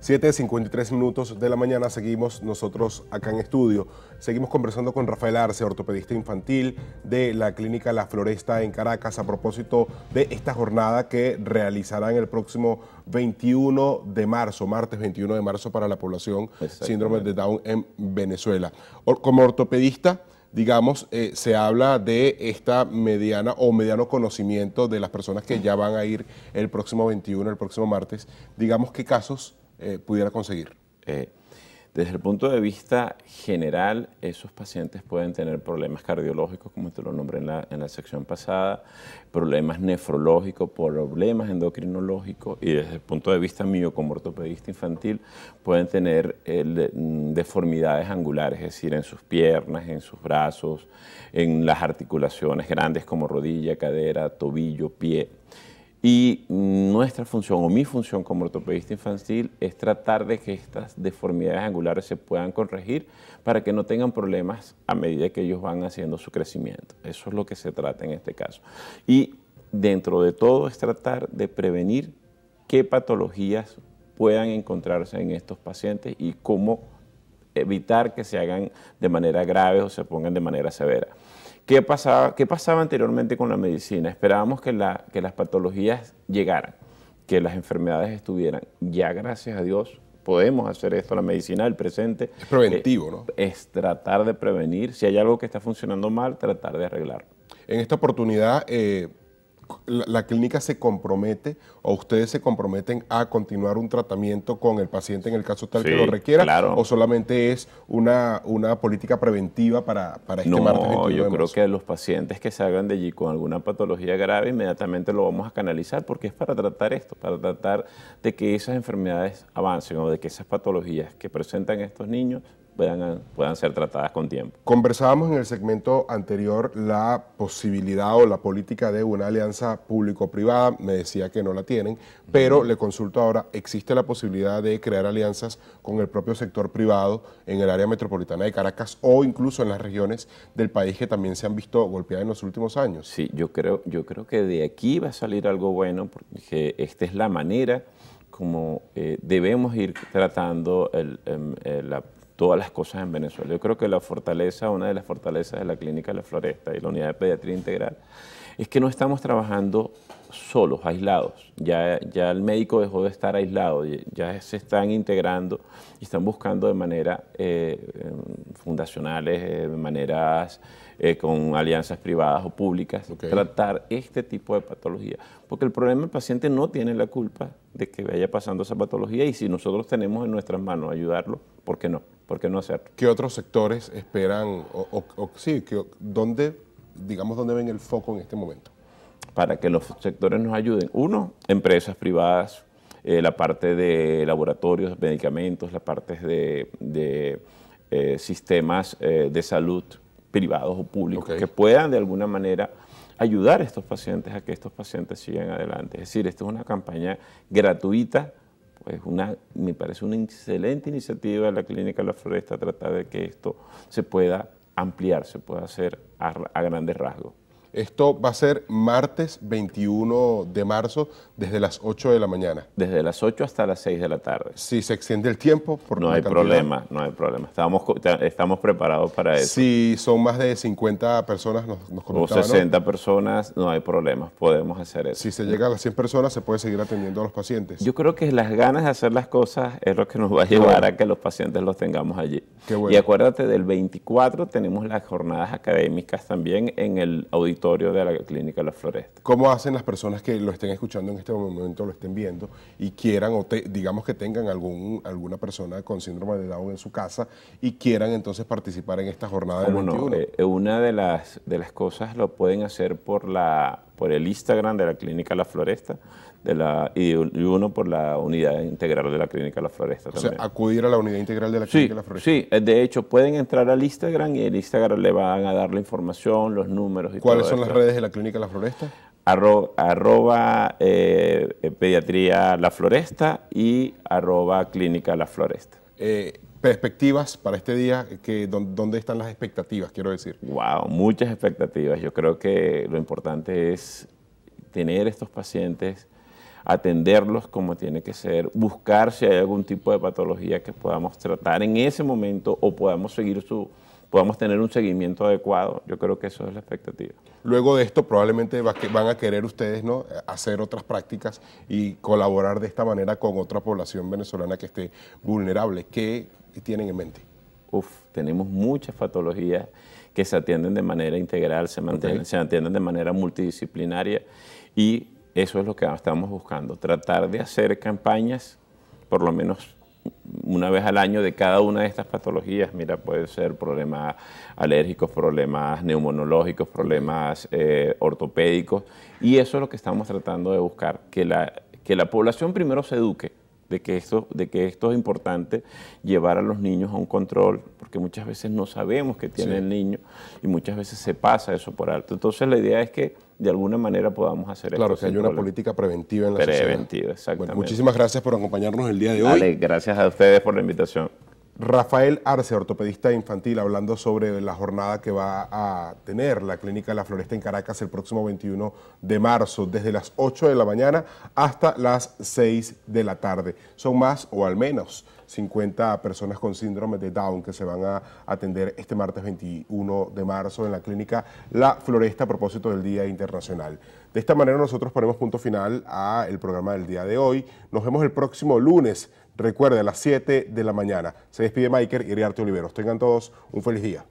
7.53 minutos de la mañana seguimos nosotros acá en estudio. Seguimos conversando con Rafael Arce, ortopedista infantil de la Clínica La Floresta en Caracas a propósito de esta jornada que realizarán el próximo 21 de marzo, martes 21 de marzo para la población síndrome de Down en Venezuela. Como ortopedista, digamos, eh, se habla de esta mediana o mediano conocimiento de las personas que ya van a ir el próximo 21, el próximo martes. Digamos, ¿qué casos eh, pudiera conseguir? Eh, desde el punto de vista general, esos pacientes pueden tener problemas cardiológicos, como te lo nombré en la, sección pasada, problemas nefrológicos, problemas endocrinológicos, y desde el punto de vista mío como ortopedista infantil, pueden tener eh, mm, deformidades angulares, es decir, en sus piernas, en sus brazos, en las articulaciones grandes como rodilla, cadera, tobillo, pie. Y nuestra función o mi función como ortopedista infantil es tratar de que estas deformidades angulares se puedan corregir para que no tengan problemas a medida que ellos van haciendo su crecimiento. Eso es lo que se trata en este caso. Y dentro de todo es tratar de prevenir qué patologías puedan encontrarse en estos pacientes y cómo evitar que se hagan de manera grave o se pongan de manera severa. ¿Qué pasaba, ¿Qué pasaba anteriormente con la medicina? Esperábamos que, las patologías llegaran, que las enfermedades estuvieran. Ya gracias a Dios podemos hacer esto, la medicina del presente. Es preventivo, eh, ¿no? Es tratar de prevenir. Si hay algo que está funcionando mal, tratar de arreglarlo. En esta oportunidad eh, la, clínica se compromete o ustedes se comprometen a continuar un tratamiento con el paciente en el caso tal que lo requiera o solamente es una, una política preventiva para, para este No, yo creo que los pacientes que salgan de allí con alguna patología grave inmediatamente lo vamos a canalizar porque es para tratar esto, para tratar de que esas enfermedades avancen o de que esas patologías que presentan estos niños puedan, puedan ser tratadas con tiempo. Conversábamos en el segmento anterior la posibilidad o la política de una alianza público-privada, me decía que no la tienen, pero le consulto ahora, ¿existe la posibilidad de crear alianzas con el propio sector privado en el área metropolitana de Caracas o incluso en las regiones del país que también se han visto golpeadas en los últimos años? Sí, yo creo, yo creo que de aquí va a salir algo bueno porque esta es la manera como eh, debemos ir tratando em, eh, la todas las cosas en Venezuela. Yo creo que la fortaleza, una de las fortalezas de la Clínica de la Floresta y la Unidad de Pediatría Integral es que no estamos trabajando solos, aislados. Ya, ya el médico dejó de estar aislado, ya se están integrando y están buscando de manera fundacional, eh, em, fundacionales, eh, de maneras eh, con alianzas privadas o públicas, tratar este tipo de patología. Porque el problema el paciente no tiene la culpa de que vaya pasando esa patología y si nosotros tenemos en nuestras manos ayudarlo, ¿por qué no? ¿Por qué no hacerlo? ¿Qué otros sectores esperan? sí, ¿dónde digamos, dónde ven el foco en este momento? Para que los sectores nos ayuden. Uno, empresas privadas, eh, la parte de laboratorios, medicamentos, la parte de, eh, sistemas eh, de salud privados o públicos que puedan de alguna manera ayudar a estos pacientes a que estos pacientes sigan adelante. Es decir, esto es una campaña gratuita, pues una, me parece una excelente iniciativa de la Clínica La Floresta tratar de que esto se pueda ampliarse, puede hacer a, a grandes rasgos. Esto va a ser martes 21 de marzo desde las 8 de la mañana. Desde las 8 hasta las 6 de la tarde. Si se extiende el tiempo, por No hay problema, no hay problema. Estamos, estamos preparados para eso. Si son más de 50 personas, nos, nos O 60 personas, no hay problema, podemos hacer eso. Si se llega a las 100 personas, se puede seguir atendiendo a los pacientes. Yo creo que las ganas de hacer las cosas es lo que nos va a llevar a que los pacientes los tengamos allí. Y acuérdate, del 24 tenemos las jornadas académicas también en el auditorio de la Clínica La Floresta. ¿Cómo hacen las personas que lo estén escuchando en este momento, lo estén viendo y quieran, o digamos que tengan algún, alguna persona con síndrome de Down en su casa y quieran entonces participar en esta jornada del 21? Eh, una de las, de las cosas lo pueden hacer por la por el Instagram de la Clínica La Floresta y uno por la Unidad Integral de la Clínica La Floresta. O sea, acudir a la Unidad Integral de la Clínica La Floresta. Sí, eh, de hecho pueden entrar al Instagram y el Instagram le van a dar la información, los números y ¿Cuáles son las redes de la Clínica La Floresta? arroba eh, eh, Pediatría La Floresta y arroba Clínica La Floresta perspectivas para este día, que, ¿dónde están las expectativas, quiero decir? Wow, muchas expectativas. Yo creo que lo importante es tener estos pacientes, atenderlos como tiene que ser, buscar si hay algún tipo de patología que podamos tratar en ese momento o podamos seguir su, tener un seguimiento adecuado. Yo creo que eso es la expectativa. Luego de esto probablemente van a querer ustedes ¿no? hacer otras prácticas y colaborar de esta manera con otra población venezolana que esté vulnerable. que tienen en mente? Uf, tenemos muchas patologías que se atienden de manera integral, se, se atienden de manera multidisciplinaria y eso es lo que estamos buscando, tratar de hacer campañas, por lo menos una vez al año de cada una de estas patologías. Mira, puede ser problemas alérgicos, problemas neumonológicos, problemas eh, ortopédicos. Y eso es lo que estamos tratando de buscar, que la, que la población primero se eduque de que, esto, de que esto es importante, llevar a los niños a un control, porque muchas veces no sabemos que tiene el niño y muchas veces se pasa eso por alto. Entonces la idea es que de alguna manera podamos hacer claro, Claro, que hay una política preventiva en la Preventiva, exactamente. muchísimas gracias por acompañarnos el día de hoy. Dale, gracias a ustedes por la invitación. Rafael Arce, ortopedista infantil, hablando sobre la jornada que va a tener la Clínica la Floresta en Caracas el próximo 21 de marzo, desde las 8 de la mañana hasta las 6 de la tarde. Son más o al menos 50 personas con síndrome de Down que se van a atender este martes 21 de marzo en la Clínica La Floresta a propósito del Día Internacional. De esta manera nosotros ponemos punto final al programa del día de hoy. Nos vemos el próximo lunes Recuerde, a las 7 de la mañana. Se despide Maiker y Riarte Oliveros. Tengan todos un feliz día.